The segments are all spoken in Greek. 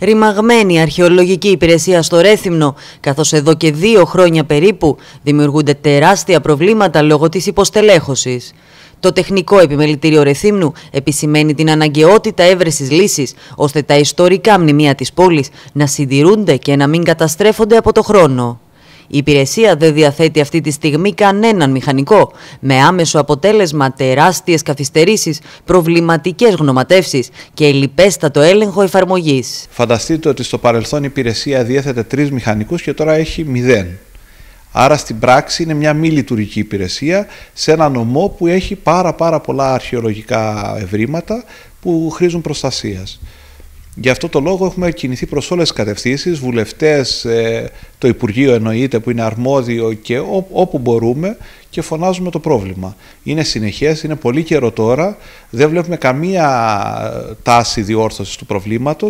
ρημαγμένη αρχαιολογική υπηρεσία στο Ρέθυμνο, καθώς εδώ και δύο χρόνια περίπου δημιουργούνται τεράστια προβλήματα λόγω της υποστελέχωσης. Το τεχνικό επιμελητήριο Ρεθύμνου επισημαίνει την αναγκαιότητα έβρεσης λύσης ώστε τα ιστορικά μνημεία της πόλης να συντηρούνται και να μην καταστρέφονται από το χρόνο. Η υπηρεσία δεν διαθέτει αυτή τη στιγμή κανέναν μηχανικό, με άμεσο αποτέλεσμα τεράστιες καθυστερήσεις, προβληματικές γνωματεύσεις και λιπέστατο έλεγχο εφαρμογής. Φανταστείτε ότι στο παρελθόν η υπηρεσία διέθετε τρεις μηχανικούς και τώρα έχει μηδέν. Άρα στην πράξη είναι μια μη λειτουργική υπηρεσία σε ένα νομό που έχει πάρα πάρα πολλά αρχαιολογικά ευρήματα που χρήζουν προστασίας. Γι' αυτό το λόγο έχουμε κινηθεί προς όλες τις κατευθύνσεις, βουλευτές, ε, το Υπουργείο εννοείται που είναι αρμόδιο και όπου μπορούμε και φωνάζουμε το πρόβλημα. Είναι συνεχές, είναι πολύ καιρό τώρα, δεν βλέπουμε καμία ε, τάση διόρθωσης του προβλήματος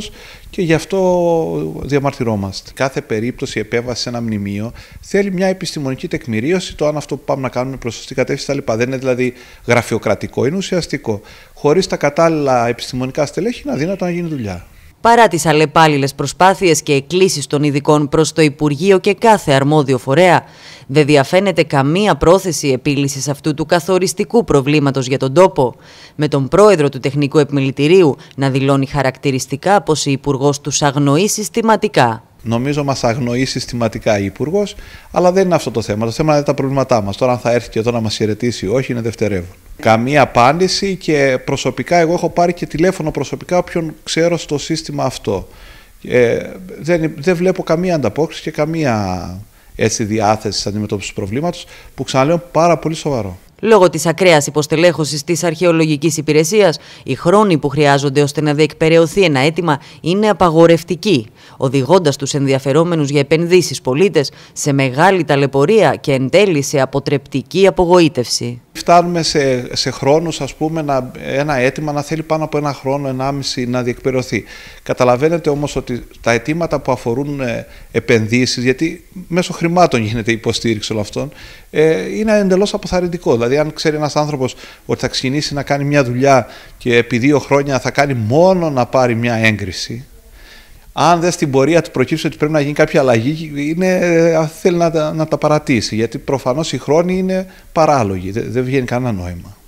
και γι' αυτό διαμαρτυρόμαστε. Κάθε περίπτωση επέμβαση σε ένα μνημείο θέλει μια επιστημονική τεκμηρίωση το αν αυτό που πάμε να κάνουμε προς σωστή κατεύθυνση τα Δεν είναι δηλαδή γραφειοκρατικό, είναι ουσιαστικό. Χωρίς τα κατάλληλα επιστημονικά στελέχη είναι αδύνατο να γίνει δουλειά. Παρά τις αλλεπάλληλες προσπάθειες και εκκλήσεις των ειδικών προς το Υπουργείο και κάθε αρμόδιο φορέα, δεν διαφαίνεται καμία πρόθεση επίλυσης αυτού του καθοριστικού προβλήματος για τον τόπο, με τον πρόεδρο του Τεχνικού Επιμελητηρίου να δηλώνει χαρακτηριστικά πως η Υπουργός τους αγνοεί συστηματικά νομίζω μας αγνοεί συστηματικά η Υπουργός, αλλά δεν είναι αυτό το θέμα. Το θέμα είναι τα προβλήματά μας. Τώρα, αν θα έρθει και εδώ να μας χαιρετήσει ή όχι, είναι δευτερεύον. Καμία απάντηση και προσωπικά, εγώ έχω πάρει και τηλέφωνο προσωπικά όποιον ξέρω στο σύστημα αυτό. Ε, δεν, δεν βλέπω καμία ανταπόκριση και καμία έτσι, διάθεση αντιμετώπισης του προβλήματος που ξαναλέω πάρα πολύ σοβαρό. Λόγω της ακραίας υποστελέχωσης της αρχαιολογικής υπηρεσίας, οι χρόνοι που χρειάζονται ώστε να διεκπαιρεωθεί ένα αίτημα είναι απαγορευτικοί οδηγώντας τους ενδιαφερόμενους για επενδύσεις πολίτες σε μεγάλη ταλαιπωρία και εν τέλει σε αποτρεπτική απογοήτευση. Φτάνουμε σε, σε χρόνους, ας πούμε, να, ένα αίτημα να θέλει πάνω από ένα χρόνο, ενάμιση να διεκπαιρεωθεί. Καταλαβαίνετε όμως ότι τα αιτήματα που αφορούν επενδύσει, επενδύσεις, γιατί μέσω χρημάτων γίνεται η υποστήριξη όλων αυτών, ε, είναι εντελώς αποθαρρυντικό. Δηλαδή, αν ξέρει ένας άνθρωπος ότι θα ξεκινήσει να κάνει μια δουλειά και επί δύο χρόνια θα κάνει μόνο να πάρει μια έγκριση, αν δεν στην πορεία του προκύψει ότι πρέπει να γίνει κάποια αλλαγή, είναι, ε, θέλει να, να τα παρατήσει. Γιατί προφανώς οι χρόνοι είναι παράλογοι. Δεν, δεν βγαίνει κανένα νόημα.